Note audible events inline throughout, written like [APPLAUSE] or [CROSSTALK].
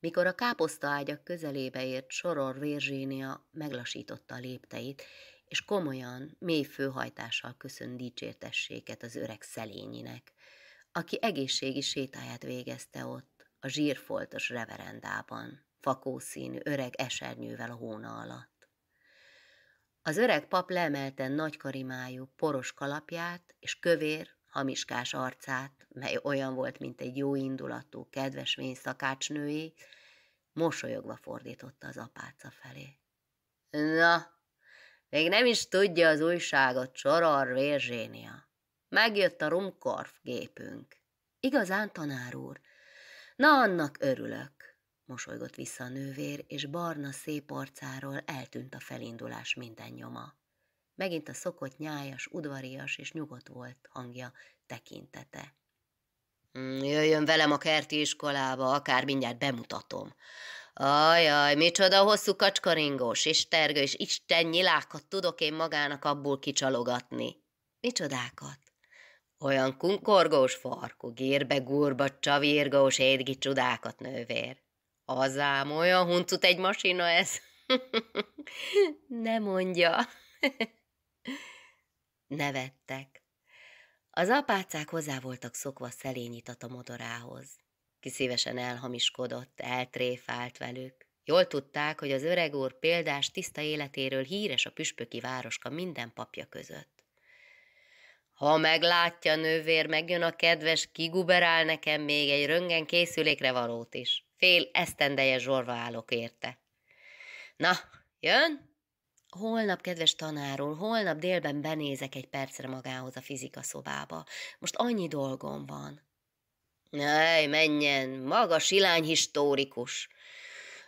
Mikor a ágyak közelébe ért soror Virginia meglasította a lépteit, és komolyan, mély főhajtással köszön dicsértességet az öreg szelényinek, aki egészségi sétáját végezte ott, a zsírfoltos reverendában, fakószínű öreg esernyővel a hóna alatt. Az öreg pap leemelte nagy karimájú, poros kalapját, és kövér, hamiskás arcát, mely olyan volt, mint egy jó indulatú, kedves szakácsnői, mosolyogva fordította az apáca felé. Na, még nem is tudja az újságot, csorar Vérzsénia. Megjött a rumkorf gépünk. Igazán, tanár úr? Na, annak örülök. Mosolygott vissza a nővér, és barna szép arcáról eltűnt a felindulás minden nyoma. Megint a szokott nyájas, udvarias és nyugodt volt hangja, tekintete. Hmm, jöjjön velem a kerti iskolába, akár mindjárt bemutatom. Ajaj, micsoda hosszú kacskaringós és tergő, és isten nyilákat tudok én magának abból kicsalogatni. Micsodákat? Olyan kunkorgós farkú, gérbe-gurba, csavírgós, édgi csodákat nővér. Az ám olyan huncut egy masina ez. [LAUGHS] ne mondja. [LAUGHS] Nevettek. Az apácák hozzá voltak szokva szelényítat a modorához. Ki szívesen elhamiskodott, eltréfált velük. Jól tudták, hogy az öreg úr példás tiszta életéről híres a püspöki városka minden papja között. Ha meglátja nővér, megjön a kedves, kiguberál nekem még egy röngen készülékre valót is. Fél esztendeje zsorva állok érte. Na, jön? Holnap, kedves tanáról, holnap délben benézek egy percre magához a fizika szobába. Most annyi dolgom van. Ej, menjen, maga silány historikus.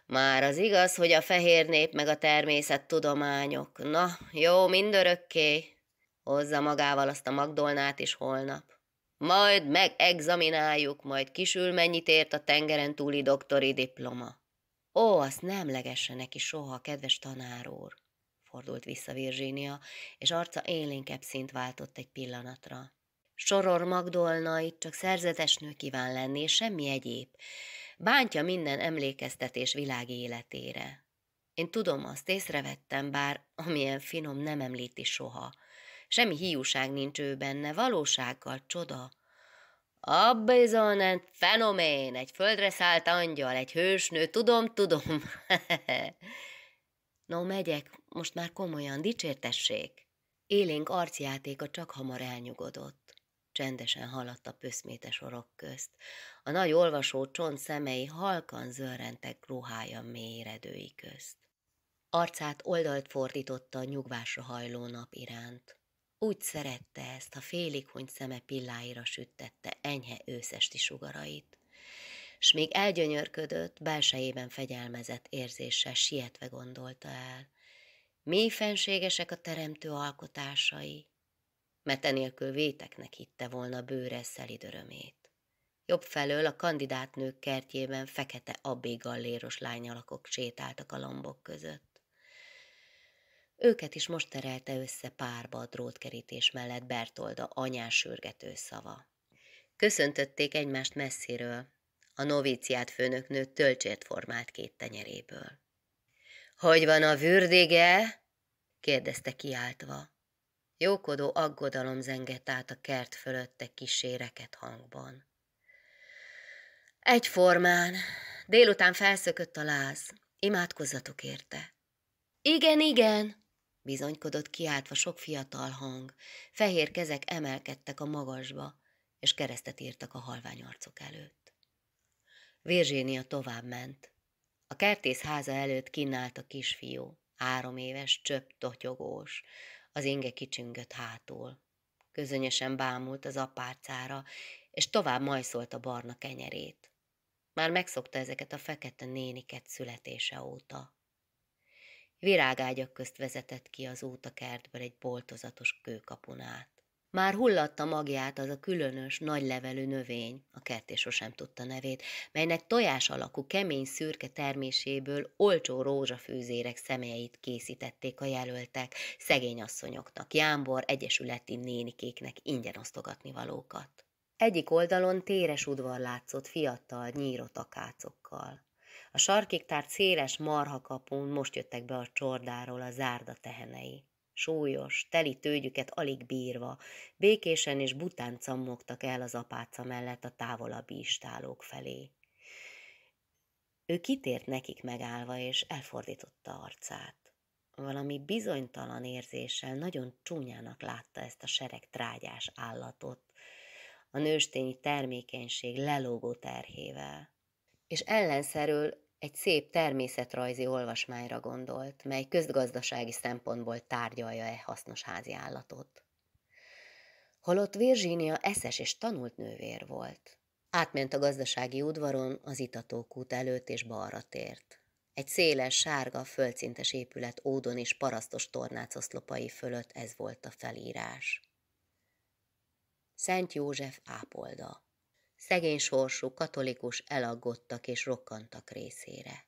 Már az igaz, hogy a fehér nép meg a természet tudományok. Na, jó, mindörökké. Hozza magával azt a Magdolnát is holnap. Majd megexamináljuk, majd kisül mennyit ért a tengeren túli doktori diploma. Ó, azt nem legesse neki soha, kedves tanár úr fordult vissza Virginia, és arca élénkebb szint váltott egy pillanatra. Soror Magdolna itt csak nő kíván lenni, és semmi egyéb. Bántja minden emlékeztetés világi életére. Én tudom azt, észrevettem, bár amilyen finom nem említi soha. Semmi hiúság nincs ő benne, valósággal csoda. A bizony, fenomén, egy földre szállt angyal, egy hősnő, tudom, tudom. [LAUGHS] no, megyek, most már komolyan dicsértessék. Élénk arcjátéka csak hamar elnyugodott. Csendesen haladt a pöszméte sorok közt. A nagy olvasó csont szemei halkan zörrentek ruhája mélyredői közt. Arcát oldalt fordította a nyugvásra hajló nap iránt. Úgy szerette ezt, ha félig huny szeme pilláira sütette enyhe őszesti sugarait s még elgyönyörködött, belsejében fegyelmezett érzéssel sietve gondolta el. Mély fenségesek a teremtő alkotásai, mert enélkül véteknek hitte volna bőre szelid örömét. Jobb felől a kandidátnők kertjében fekete abbé galléros lányalakok sétáltak a lombok között. Őket is most terelte össze párba a drótkerítés mellett Bertolda anyás sürgető szava. Köszöntötték egymást messziről, a novíciát főnöknő tölcsért formált két tenyeréből. Hogy van a vürdége? kérdezte kiáltva. Jókodó aggodalom zengett át a kert fölötte kíséreket hangban. Egyformán, délután felszökött a láz, imádkozzatok érte. Igen, igen, bizonykodott kiáltva sok fiatal hang, fehér kezek emelkedtek a magasba, és keresztet írtak a halvány arcok előtt. Virginia tovább ment, a kertész háza előtt kínált a kisfiú, három éves, csöpp totyogós, az inge kicsüngött hátul. Közönösen bámult az apácára, és tovább majszolt a barna kenyerét. Már megszokta ezeket a fekete néniket születése óta. Virágágyak közt vezetett ki az út a kertből egy boltozatos kőkapunát. Már hullatta magját az a különös, levelű növény, a kerté sosem tudta nevét, melynek tojás alakú kemény szürke terméséből olcsó rózsafűzérek személyeit készítették a jelöltek, szegény asszonyoknak, jámbor egyesületi nénikéknek ingyen osztogatni valókat. Egyik oldalon téres udvar látszott fiatal, nyírot akácokkal. A sarkig széles széles marhakapun most jöttek be a csordáról a zárda tehenei súlyos, teli tőgyüket alig bírva, békésen és bután cammogtak el az apáca mellett a távolabbi istálók felé. Ő kitért nekik megállva, és elfordította arcát. Valami bizonytalan érzéssel nagyon csúnyának látta ezt a sereg trágyás állatot, a nőstényi termékenység lelógó terhével. És ellenszerül egy szép természetrajzi olvasmányra gondolt, mely közgazdasági szempontból tárgyalja-e hasznos házi állatot. Holott Virginia eszes és tanult nővér volt. Átment a gazdasági udvaron, az itatókút előtt és balra tért. Egy széles, sárga, földszintes épület ódon és parasztos tornácoszlopai fölött ez volt a felírás. Szent József ápolda szegény sorsú katolikus elaggottak és rokkantak részére.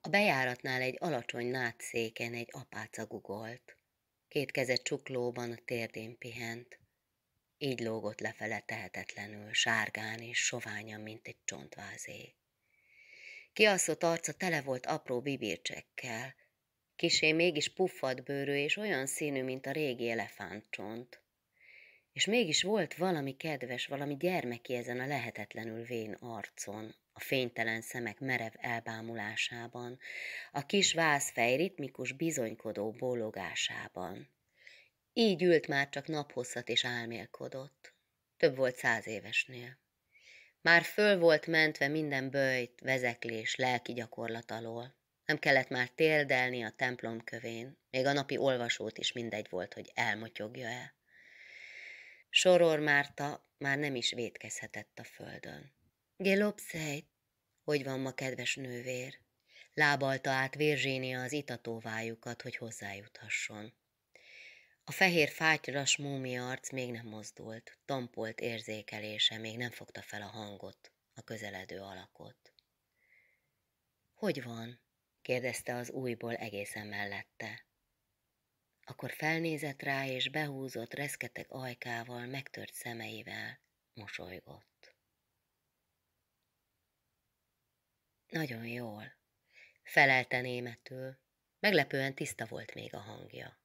A bejáratnál egy alacsony nátszéken egy apáca gugolt. Két keze csuklóban a térdén pihent. Így lógott lefele tehetetlenül, sárgán és soványan, mint egy csontvázé. Kiaszott arca tele volt apró bibircsekkel, kisé mégis puffat bőrű és olyan színű, mint a régi elefántcsont és mégis volt valami kedves, valami gyermeki ezen a lehetetlenül vén arcon, a fénytelen szemek merev elbámulásában, a kis vászfej ritmikus bizonykodó bólogásában. Így ült már csak naphosszat és álmélkodott. Több volt száz évesnél. Már föl volt mentve minden böjt vezeklés, lelki gyakorlat alól. Nem kellett már téldelni a templom kövén, még a napi olvasót is mindegy volt, hogy elmotyogja-e. Soror Márta már nem is vétkezhetett a földön. Gelopszejt, hogy van ma, kedves nővér? Lábalta át Virzsénia az itatóvájukat, hogy hozzájuthasson. A fehér fátyras múmia arc még nem mozdult, tampolt érzékelése még nem fogta fel a hangot, a közeledő alakot. Hogy van? kérdezte az újból egészen mellette. Akkor felnézett rá, és behúzott reszketeg ajkával, megtört szemeivel, mosolygott. Nagyon jól, felelte németül, meglepően tiszta volt még a hangja.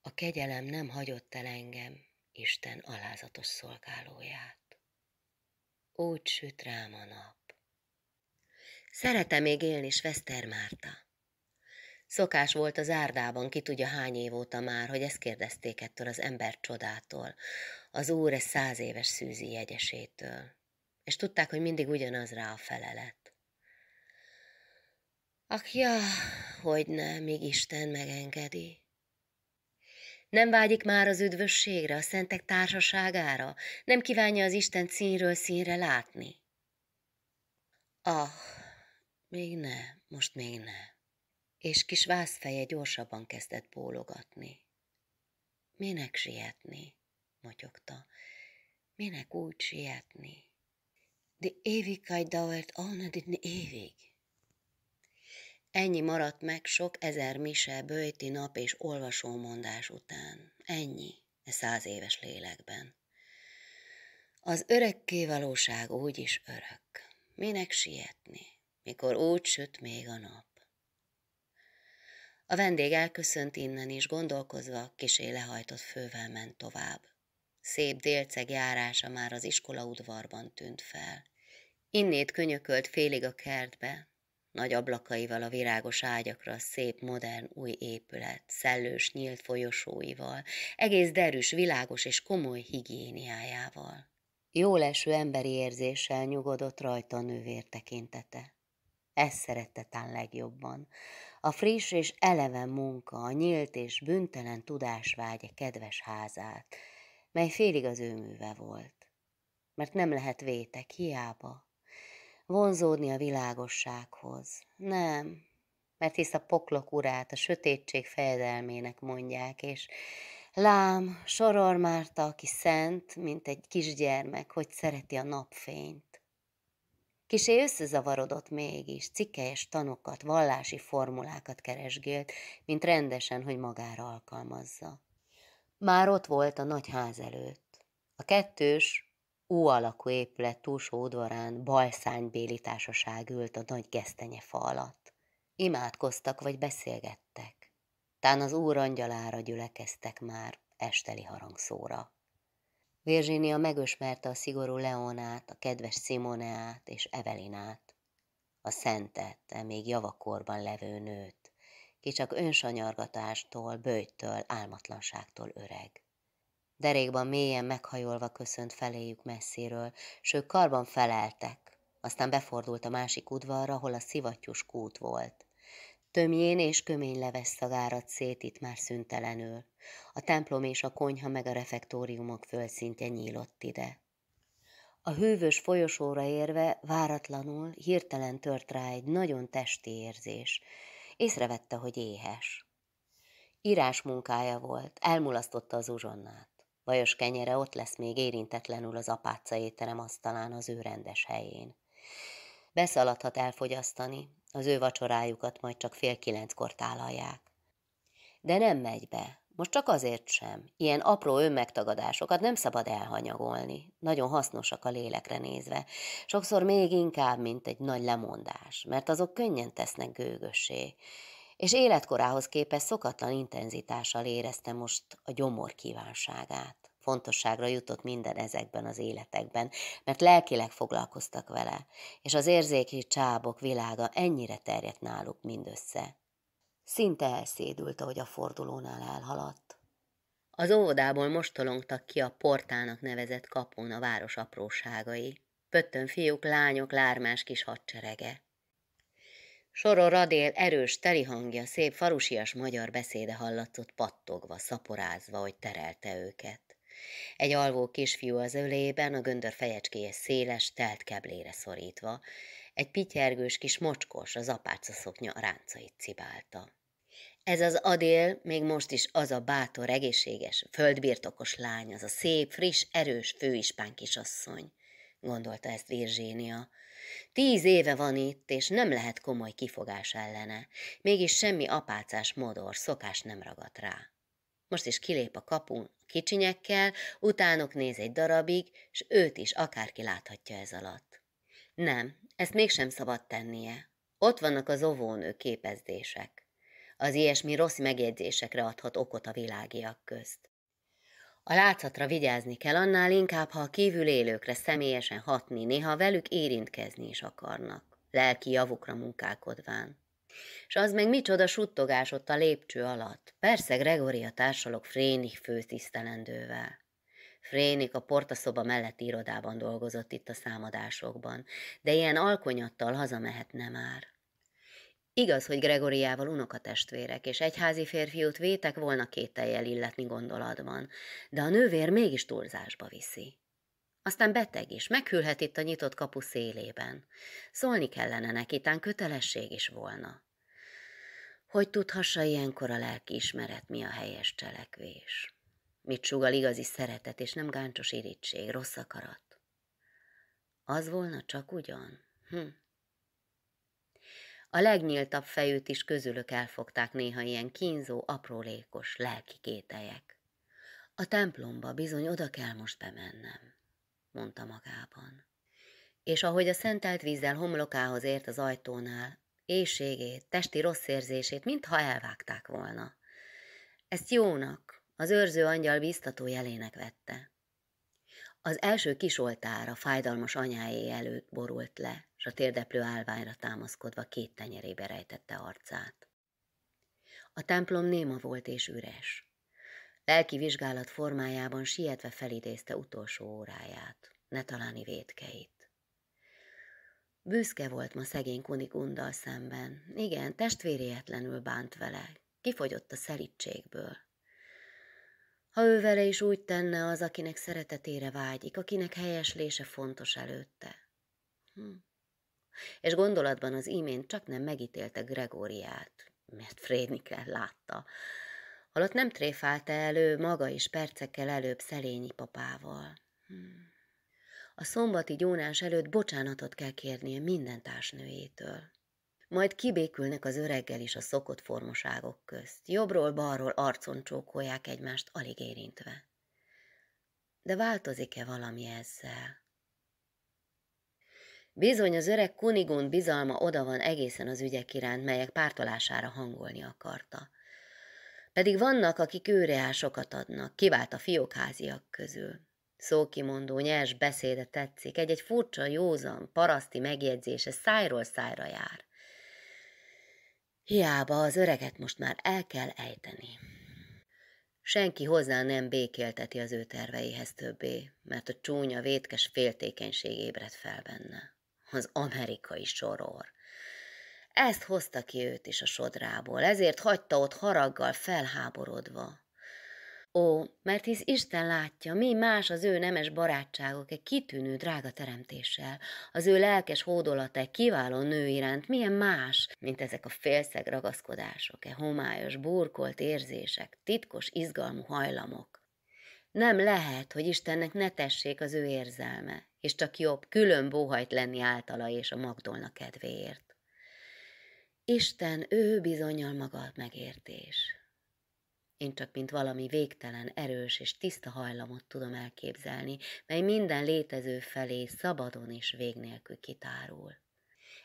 A kegyelem nem hagyott el engem, Isten alázatos szolgálóját. Úgy süt rám a nap. Szeretem még élni, Sveszter Márta. Szokás volt az árdában, ki tudja hány év óta már, hogy ezt kérdezték ettől az ember csodától, az úr száz éves szűzi jegyesétől. És tudták, hogy mindig ugyanaz rá a felelet. Ak, ja, hogy ne, míg Isten megengedi. Nem vágyik már az üdvösségre, a szentek társaságára, nem kívánja az Isten színről színre látni. Ah, még ne, most még ne és kis vászfeje gyorsabban kezdett bólogatni. Minek sietni? motyogta. Minek úgy sietni? De évig kaj dauert alnedin évig. Ennyi maradt meg sok ezer mise, bőti nap és olvasómondás után. Ennyi, e száz éves lélekben. Az öreg valóság úgy is örök. Minek sietni, mikor úgy süt még a nap? A vendég elköszönt innen is, gondolkozva, kisé lehajtott fővel ment tovább. Szép délceg járása már az iskola udvarban tűnt fel. Innét könyökölt félig a kertbe, nagy ablakaival a virágos ágyakra a szép, modern, új épület, szellős, nyílt folyosóival, egész derűs, világos és komoly higiéniájával. Jól eső emberi érzéssel nyugodott rajta a nővér tekintete. Ezt szerette tán legjobban, a friss és eleven munka, a nyílt és büntelen tudásvágya kedves házát, mely félig az ő műve volt. Mert nem lehet vétek, hiába. Vonzódni a világossághoz. Nem, mert hisz a poklok urát a sötétség fejedelmének mondják, és lám, sorol Márta, aki szent, mint egy kisgyermek, hogy szereti a napfényt. Kisé összezavarodott mégis, cikkelyes tanokat, vallási formulákat keresgélt, mint rendesen, hogy magára alkalmazza. Már ott volt a nagy ház előtt. A kettős, U alakú épület túlsó udvarán balszánybéli társaság ült a nagy fa alatt. Imádkoztak vagy beszélgettek. Tán az úr angyalára gyülekeztek már esteli harangszóra. Virginia megösmerte a szigorú Leonát, a kedves Simoneát és Evelinát, a szentet, még javakorban levő nőt, ki csak önsanyargatástól, bőjtől, álmatlanságtól öreg. Derékban mélyen meghajolva köszönt feléjük messziről, s ők karban feleltek, aztán befordult a másik udvarra, ahol a szivattyús kút volt, Tömjén és kömény levesz szagárat szét itt már szüntelenül. A templom és a konyha meg a refektóriumok fölszintje nyílott ide. A hűvös folyosóra érve váratlanul, hirtelen tört rá egy nagyon testi érzés. Észrevette, hogy éhes. Írás munkája volt, elmulasztotta az uzsonnát. Vajos kenyere ott lesz még érintetlenül az apáca étterem asztalán az ő rendes helyén. Beszaladhat elfogyasztani, az ő vacsorájukat majd csak fél kilenckor tálalják. De nem megy be, most csak azért sem. Ilyen apró önmegtagadásokat nem szabad elhanyagolni. Nagyon hasznosak a lélekre nézve. Sokszor még inkább, mint egy nagy lemondás, mert azok könnyen tesznek gőgössé. És életkorához képest szokatlan intenzitással éreztem most a gyomor kívánságát fontosságra jutott minden ezekben az életekben, mert lelkileg foglalkoztak vele, és az érzéki csábok világa ennyire terjedt náluk mindössze. Szinte elszédült, ahogy a fordulónál elhaladt. Az óvodából mostolongtak ki a portának nevezett kapón a város apróságai. Pöttön fiúk, lányok, lármás kis hadserege. Soro radél erős teli hangja, szép farusias magyar beszéde hallatszott pattogva, szaporázva, hogy terelte őket. Egy alvó kisfiú az ölében, a göndör fejecskéje széles, telt keblére szorítva, egy pityergős kis mocskos az apáca szoknya ráncait cibálta. Ez az Adél még most is az a bátor, egészséges, földbirtokos lány, az a szép, friss, erős főispán kisasszony, gondolta ezt Virzsénia. Tíz éve van itt, és nem lehet komoly kifogás ellene, mégis semmi apácás modor, szokás nem ragadt rá. Most is kilép a kapun a kicsinyekkel, utánok néz egy darabig, s őt is akárki láthatja ez alatt. Nem, ezt mégsem szabad tennie. Ott vannak az óvónő képezdések. Az ilyesmi rossz megjegyzésekre adhat okot a világiak közt. A látszatra vigyázni kell annál inkább, ha a kívül élőkre személyesen hatni, néha velük érintkezni is akarnak, lelki javukra munkálkodván. És az meg micsoda suttogás ott a lépcső alatt. Persze a társalok Frénik főtisztelendővel. Frénik a portaszoba melletti irodában dolgozott itt a számadásokban, de ilyen alkonyattal hazamehetne már. Igaz, hogy Gregoriával unokatestvérek és egyházi férfiút vétek volna kételjel illetni gondolatban, de a nővér mégis túlzásba viszi. Aztán beteg is, meghűlhet itt a nyitott kapu szélében. Szólni kellene neki, tán kötelesség is volna hogy tudhassa ilyenkor a ismeret mi a helyes cselekvés. Mit sugal igazi szeretet, és nem gáncsos irítség, rossz akarat. Az volna csak ugyan. Hm. A legnyíltabb fejűt is közülök elfogták néha ilyen kínzó, aprólékos lelki kételyek. A templomba bizony oda kell most bemennem, mondta magában. És ahogy a szentelt vízzel homlokához ért az ajtónál, éjségét, testi rossz érzését, mintha elvágták volna. Ezt jónak, az őrző angyal biztató jelének vette. Az első kisoltára fájdalmas anyáé előtt borult le, s a térdeplő állványra támaszkodva két tenyerébe rejtette arcát. A templom néma volt és üres. Lelki vizsgálat formájában sietve felidézte utolsó óráját, ne találni védkeit. Büszke volt ma szegény kunigunddal szemben. Igen, testvérietlenül bánt vele. Kifogyott a szelítségből. Ha ő vele is úgy tenne az, akinek szeretetére vágyik, akinek helyeslése fontos előtte. Hm. És gondolatban az imént csak nem megítélte Gregóriát, mert Frédnikkel látta. Halott nem tréfálta elő, maga is percekkel előbb szelényi papával. Hm a szombati gyónás előtt bocsánatot kell kérnie minden társnőjétől. Majd kibékülnek az öreggel is a szokott formoságok közt. Jobbról-balról arcon csókolják egymást alig érintve. De változik-e valami ezzel? Bizony az öreg kunigund bizalma oda van egészen az ügyek iránt, melyek pártolására hangolni akarta. Pedig vannak, akik őreásokat adnak, kivált a fiókháziak közül. Szókimondó nyers beszéde tetszik, egy-egy furcsa, józan, paraszti megjegyzése szájról szájra jár. Hiába az öreget most már el kell ejteni. Senki hozzá nem békélteti az ő terveihez többé, mert a csúnya vétkes féltékenység ébred fel benne. Az amerikai soror. Ezt hozta ki őt is a sodrából, ezért hagyta ott haraggal felháborodva. Ó, mert hisz Isten látja, mi más az ő nemes barátságok egy kitűnő drága teremtéssel, az ő lelkes hódolata egy kiváló nő iránt, milyen más, mint ezek a félszeg ragaszkodások, e homályos, burkolt érzések, titkos, izgalmú hajlamok. Nem lehet, hogy Istennek ne tessék az ő érzelme, és csak jobb, külön bóhajt lenni általa és a Magdolna kedvéért. Isten, ő bizonyal maga megértés. Én csak mint valami végtelen, erős és tiszta hajlamot tudom elképzelni, mely minden létező felé szabadon és vég nélkül kitárul.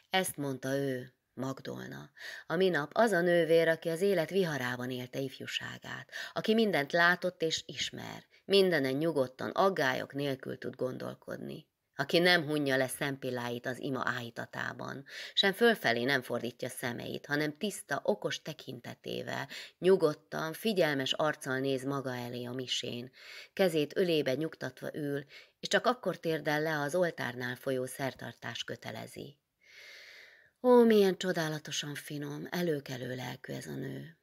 Ezt mondta ő, Magdolna, a minap az a nővér, aki az élet viharában élte ifjúságát, aki mindent látott és ismer, mindenen nyugodtan, aggályok nélkül tud gondolkodni aki nem hunja le szempilláit az ima áhítatában, sem fölfelé nem fordítja szemeit, hanem tiszta, okos tekintetével, nyugodtan, figyelmes arccal néz maga elé a misén, kezét ölébe nyugtatva ül, és csak akkor térdel le az oltárnál folyó szertartás kötelezi. Ó, milyen csodálatosan finom, előkelő lelkű ez a nő.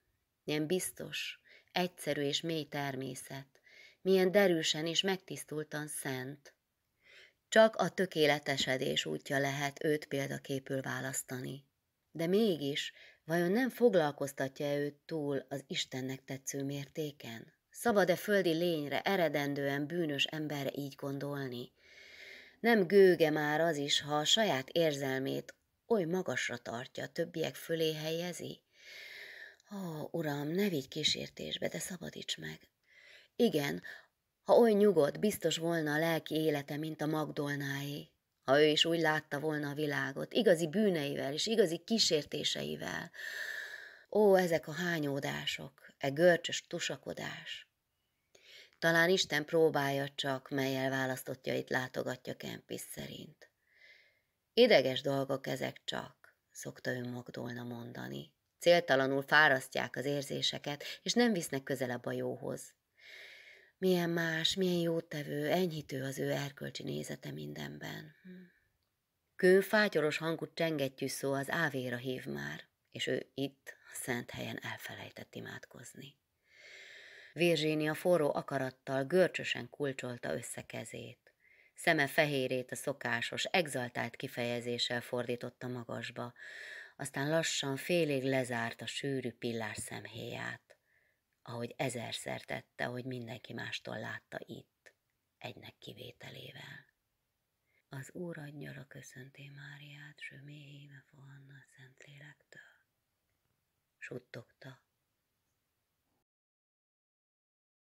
Milyen biztos, egyszerű és mély természet, milyen derűsen és megtisztultan szent. Csak a tökéletesedés útja lehet őt példaképül választani. De mégis, vajon nem foglalkoztatja őt túl az Istennek tetsző mértéken? Szabad-e földi lényre eredendően bűnös emberre így gondolni? Nem gőge már az is, ha a saját érzelmét oly magasra tartja, többiek fölé helyezi? Ó, uram, ne vigy kísértésbe, de szabadíts meg. Igen, ha oly nyugodt, biztos volna a lelki élete, mint a Magdolnáé. Ha ő is úgy látta volna a világot, igazi bűneivel és igazi kísértéseivel. Ó, ezek a hányódások, e görcsös tusakodás. Talán Isten próbálja csak, melyel választottjait látogatja Kempis szerint. Ideges dolgok ezek csak, szokta ő Magdolna mondani. Céltalanul fárasztják az érzéseket, és nem visznek közelebb a jóhoz. Milyen más, milyen jótevő, enyhítő az ő erkölcsi nézete mindenben. Hm. Kő fátyoros hangú csengettyű szó az ávéra hív már, és ő itt, a szent helyen elfelejtett imádkozni. a forró akarattal görcsösen kulcsolta össze kezét. Szeme fehérét a szokásos, exaltált kifejezéssel fordította magasba, aztán lassan félig lezárt a sűrű pillár szemhéját ahogy ezerszer tette, hogy mindenki mástól látta itt, egynek kivételével. Az Úr adnyara köszönté Máriát, s ő mély híme fohanna a Szentlélektől. Suttogta,